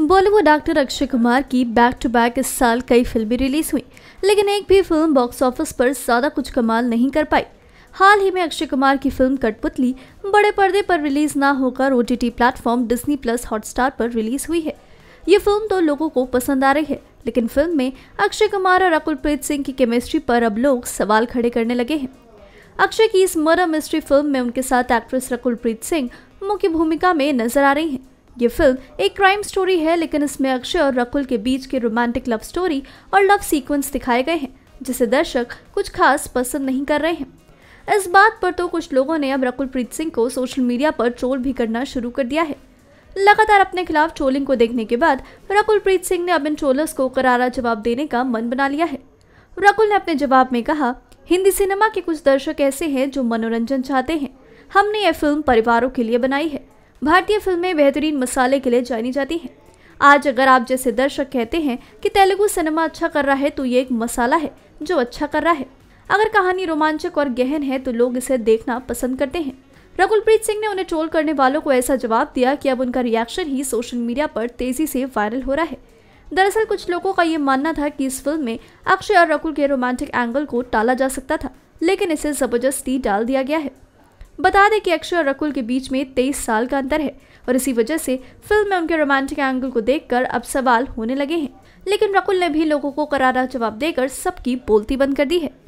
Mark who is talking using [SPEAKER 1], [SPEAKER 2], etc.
[SPEAKER 1] Bollywood doctor Akshay Kumar की back to back इस साल कई फिल्में रिलीज हुई लेकिन एक भी फिल्म बॉक्स ऑफिस पर ज़्यादा कुछ कमाल नहीं कर पाई हाल ही में अक्षय कुमार की फिल्म कठपुतली बड़े पर्दे पर रिलीज ना होकर O T platform Disney plus Hotstar पर रिलीज हुई है ये फिल्म तो लोगों को पसंद आ रही है लेकिन फिल्म में अक्षय कुमार और अकुलप्रीत सिंह की केमिस्ट्री पर अब लोग सवाल खड़े करने लगे हैं अक्षय की इस मर्डर मिस्ट्री फिल्म में उनके साथ एक्ट्रेस रकुलप्रीत सिंह मुख्य भूमिका में नजर आ रही हैं ये फिल्म एक क्राइम स्टोरी है लेकिन इसमें अक्षय और रकुल के बीच के रोमांटिक लव स्टोरी और लव सीक्वेंस दिखाए गए हैं जिसे दर्शक कुछ खास पसंद नहीं कर रहे हैं इस बात पर तो कुछ लोगों ने अब रकुल प्रीत सिंह को सोशल मीडिया पर ट्रोल भी करना शुरू कर दिया है लगातार अपने खिलाफ ट्रोलिंग को देखने के बाद रकुल प्रीत सिंह ने अब इन ट्रोलर्स को करारा जवाब देने का मन बना लिया है रकुल ने अपने जवाब में कहा हिंदी सिनेमा के कुछ दर्शक ऐसे हैं जो मनोरंजन चाहते हैं हमने यह फिल्म परिवारों के लिए बनाई है भारतीय फिल्में बेहतरीन मसाले के लिए जानी जाती हैं आज अगर आप जैसे दर्शक कहते हैं कि तेलुगु सिनेमा अच्छा कर रहा है तो ये एक मसाला है जो अच्छा कर रहा है अगर कहानी रोमांचक और गहन है तो लोग इसे देखना पसंद करते हैं रघुलप्रीत सिंह ने उन्हें ट्रोल करने वालों को ऐसा जवाब दिया कि अब उनका रिएक्शन ही सोशल मीडिया पर तेजी से वायरल हो रहा है दरअसल कुछ लोगों का ये मानना था कि इस फिल्म में अक्षय और रकुल के रोमांटिक एंगल को टाला जा सकता था लेकिन इसे जबरदस्ती डाल दिया गया है बता दें कि अक्षय और रकुल के बीच में तेईस साल का अंतर है और इसी वजह से फिल्म में उनके रोमांटिक एंगल को देखकर अब सवाल होने लगे हैं लेकिन रकुल ने भी लोगों को करारा जवाब देकर सबकी बोलती बंद कर दी है